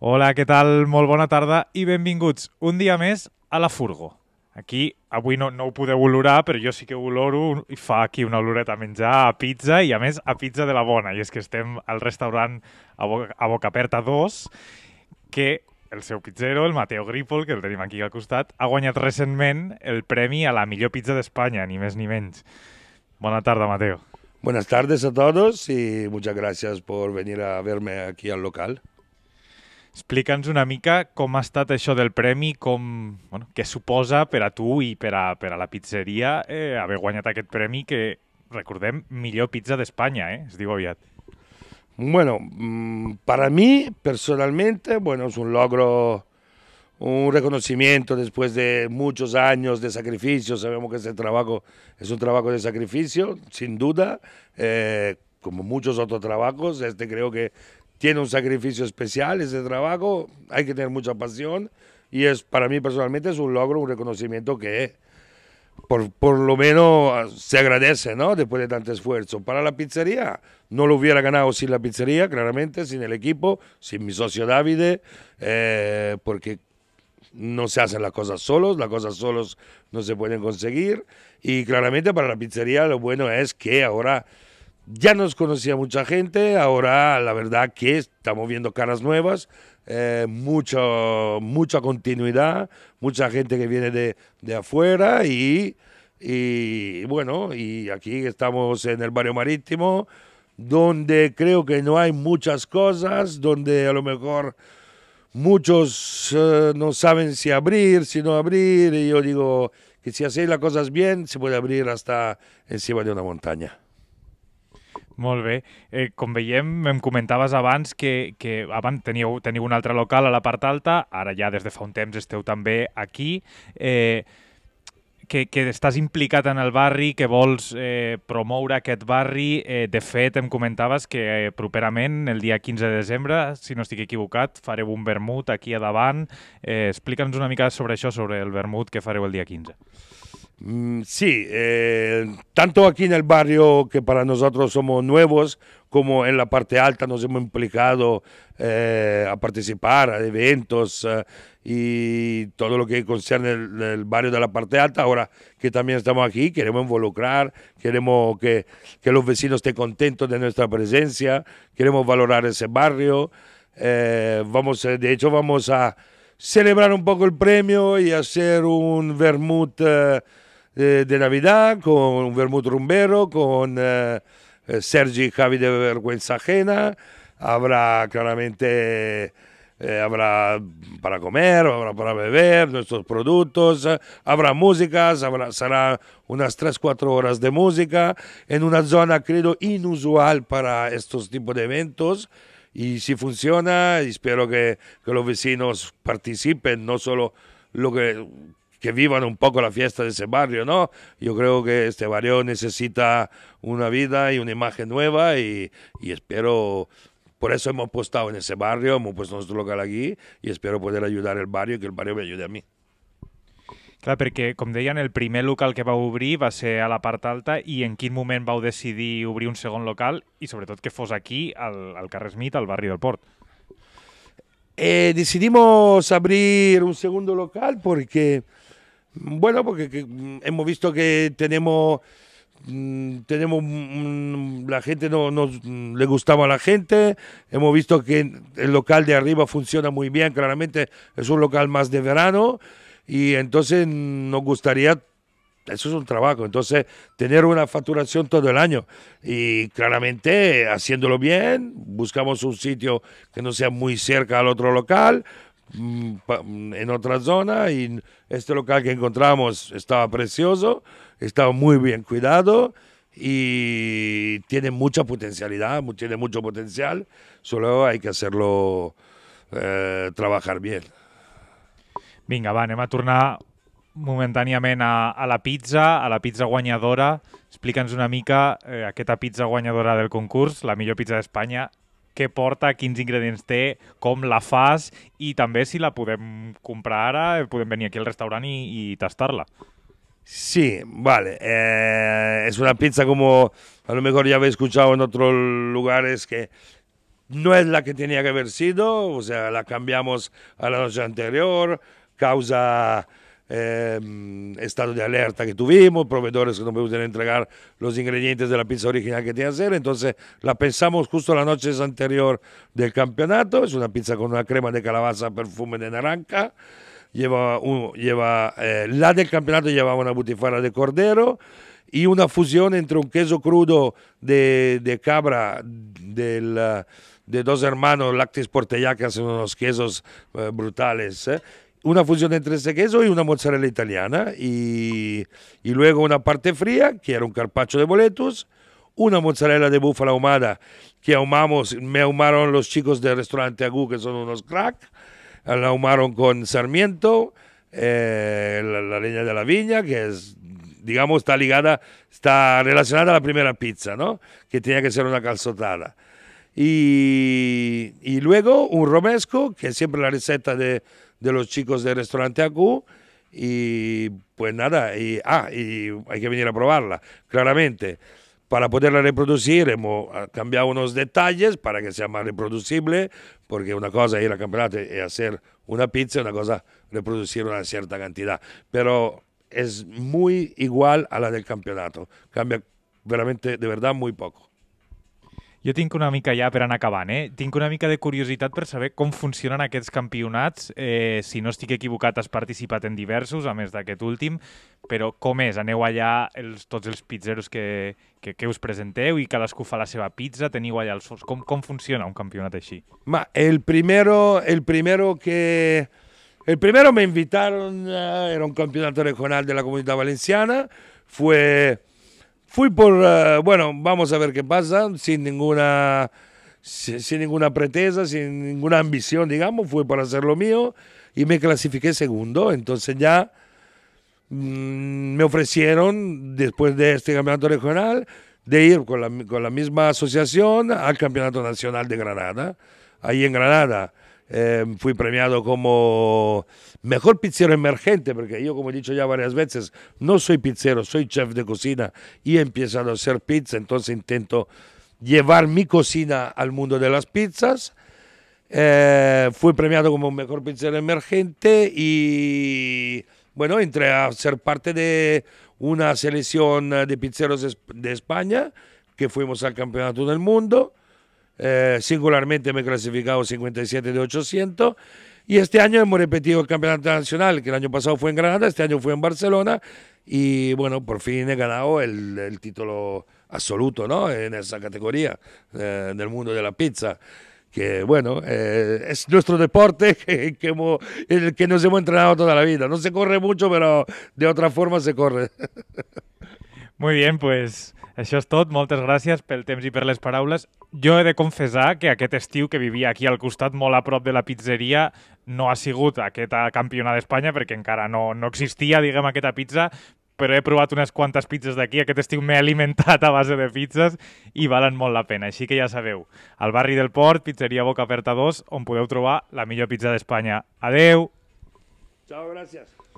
Hola, què tal? Molt bona tarda i benvinguts un dia més a La Furgo. Aquí, avui no, no ho podeu olorar, però jo sí que ho oloro i fa aquí una oloreta a menjar, a pizza i a més a pizza de la bona. I és que estem al restaurant a, Boca, a Aperta 2 que el seu pizzero, el Mateo Gripol, que el tenim aquí al costat, ha guanyat recentment el premi a la millor pizza d'Espanya, ni més ni menys. Bona tarda, Mateo. Buenas tardes a todos y muchas gracias por venir a verme aquí al local. Explica'ns una mica com ha estat això del premi, com, bueno, què suposa per a tu i per a, la pizzeria eh, haver guanyat aquest premi que, recordem, millor pizza d'Espanya, eh? es digo aviat. Bueno, mm, para mí personalmente, bueno, es un logro, un reconocimiento después de muchos años de sacrificio. Sabemos que este trabajo es un trabajo de sacrificio, sin duda, eh, como muchos otros trabajos. Este creo que tiene un sacrificio especial ese trabajo, hay que tener mucha pasión y es para mí personalmente es un logro, un reconocimiento que por, lo menos se agradece, ¿no? Después de tanto esfuerzo. Para la pizzería, no lo hubiera ganado sin la pizzería, claramente, sin el equipo, sin mi socio David, eh, porque no se hacen las cosas solos, las cosas solos no se pueden conseguir. Y claramente para la pizzería lo bueno es que ahora ya nos conocía mucha gente, ahora la verdad que estamos viendo caras nuevas, eh, mucha continuidad, mucha gente que viene de, afuera y, y, bueno, y aquí estamos en el barrio marítimo, donde creo que no hay muchas cosas, donde a lo mejor muchos eh, no saben si abrir, si no abrir, y yo digo que si hacéis las cosas bien, se puede abrir hasta encima de una montaña. Molt bé. Eh, com veiem, em comentaves abans que, que abans teníeu, teniu un altre local a la part alta, ara ja des de fa un temps esteu també aquí. Eh, que, que estàs implicat en el barri, que vols eh, promoure aquest barri. Eh, de fet, em comentaves que eh, properament, el dia 15 de desembre, si no estic equivocat, fareu un vermut aquí a davant. Eh, Explica'ns una mica sobre això, sobre el vermut que fareu el dia 15. Mm, sí, eh, tanto aquí en el barrio que para nosotros somos nuevos, como en la parte alta nos hemos implicado eh, a participar a eventos eh, y todo lo que concierne el, barrio de la parte alta. Ahora que también estamos aquí, queremos involucrar, queremos que, los vecinos estén contentos de nuestra presencia, queremos valorar ese barrio. vamos, de hecho, vamos a celebrar un poco el premio y hacer un vermut. Eh, de Navidad, con un Vermut Rumbero, con Sergio eh, eh, Sergi Javi de Vergüenza Ajena, habrá claramente... habrá para comer, habrá para beber, nuestros productos, habrá música, habrá, será unas 3-4 horas de música en una zona, creo, inusual para estos tipos de eventos. Y si funciona, espero que los vecinos participen, no solo lo que que vivan un poco la fiesta de ese barrio, ¿no? Yo creo que este barrio necesita una vida y una imagen nueva y, espero por eso hemos apostado en ese barrio, hemos puesto nuestro local aquí y espero poder ayudar el barrio y que el barrio me ayude a mí. Claro, porque, como decían, el primer local que va a abrir va ser a la parte alta y en qué momento vau decidir abrir un segundo local Y sobre todo, que fos aquí, al, al carrer Smith, al barrio del Port? Eh, decidimos abrir un segundo local porque bueno, porque mm, hemos visto que tenemos mm, tenemos mm, la gente no le gustaba a la gente hemos visto que el local de arriba funciona muy bien claramente es un local más de verano y entonces nos gustaría eso es un trabajo entonces tener una facturación todo el año y claramente haciéndolo bien buscamos un sitio que no sea muy cerca al otro local Mm, en otra zona y este local que encontramos estaba precioso, estaba muy bien cuidado y tiene mucha potencialidad, tiene mucho potencial, solo hay que hacerlo eh, trabajar bien. Venga, va, anem a tornar momentáneamente a, la pizza, a la pizza guañadora. Explica'ns una mica eh, aquesta pizza guañadora del concurso la millor pizza de España què porta, quins ingredients té, com la fas i també si la podem comprar ara, podem venir aquí al restaurant i, i tastar-la. Sí, vale. Eh, es una pizza como a lo mejor ya habéis escuchado en otros lugares que no es la que tenía que haber sido, o sea, la cambiamos a la noche anterior, causa eh, estado de alerta que tuvimos, proveedores que no pudieron entregar los ingredientes de la pizza original que tenía que hacer, entonces la pensamos justo la noche anterior del campeonato, es una pizza con una crema de calabaza, perfume de naranja, lleva, lleva eh, la del campeonato llevaba una butifarra de cordero y una fusión entre un queso crudo de, cabra del, de dos hermanos Lactis Portellá que hacen unos quesos eh, brutales. Eh, una fusión entre ese queso y una mozzarella italiana y, luego una parte fría, que era un carpaccio de boletos, una mozzarella de búfala ahumada que ahumamos, me ahumaron los chicos del restaurante Agú, que son unos crack, la ahumaron con sarmiento, eh, la, leña de la viña, que es, digamos, está ligada, está relacionada a la primera pizza, ¿no? Que tenía que ser una calzotada. Y, y luego un romesco, que es siempre la receta de de los chicos del restaurante AQ y pues nada, y, ah, y hay que venir a probarla, claramente. Para poderla reproducir hemos ah, cambiado unos detalles para que sea más reproducible, porque una cosa es ir al campeonato y hacer una pizza, una cosa reproducir una cierta cantidad. Pero es muy igual a la del campeonato, cambia veramente, de verdad, muy poco. Jo tinc una mica ja per anar acabant, eh? Tinc una mica de curiositat per saber com funcionen aquests campionats. Eh, si no estic equivocat, has participat en diversos, a més d'aquest últim, però com és? Aneu allà els, tots els pizzeros que, que, que us presenteu i cadascú fa la seva pizza, teniu allà els sous. Com, com funciona un campionat així? Ma, el primero, el primero que... El primero me invitaron, eh, era un campionat regional de la Comunitat valenciana, fue Fui por, eh, bueno, vamos a ver qué pasa, sin ninguna, sin, ninguna pretensa sin ninguna ambición, digamos, fui por hacer lo mío y me clasifiqué segundo, entonces ya mm, me ofrecieron, después de este campeonato regional, de ir con la, con la misma asociación al Campeonato Nacional de Granada, ahí en Granada. Em, fui premiado como mejor pizzero emergente, porque yo, como he dicho ya varias veces, no soy pizzero, soy chef de cocina y he empezado a hacer pizza, entonces intento llevar mi cocina al mundo de las pizzas. Eh, fui premiado como mejor pizzero emergente y bueno, entré a ser parte de una selección de pizzeros de España, que fuimos al campeonato del mundo eh, singularmente me he clasificado 57 de 800. Y este año hemos repetido el campeonato nacional, que el año pasado fue en Granada, este año fue en Barcelona. Y bueno, por fin he ganado el, título absoluto, ¿no? En esa categoría eh, del mundo de la pizza. Que bueno, eh, es nuestro deporte que, el que nos hemos entrenado toda la vida. No se corre mucho, pero de otra forma se corre. Muy bien, pues Això és tot, moltes gràcies pel temps i per les paraules. Jo he de confessar que aquest estiu que vivia aquí al costat, molt a prop de la pizzeria, no ha sigut aquesta campionat d'Espanya perquè encara no, no existia, diguem, aquesta pizza, però he provat unes quantes pizzas d'aquí. Aquest estiu m'he alimentat a base de pizzas i valen molt la pena. Així que ja sabeu, al barri del Port, pizzeria Boca Aperta 2, on podeu trobar la millor pizza d'Espanya. Adeu! Ciao, gràcies.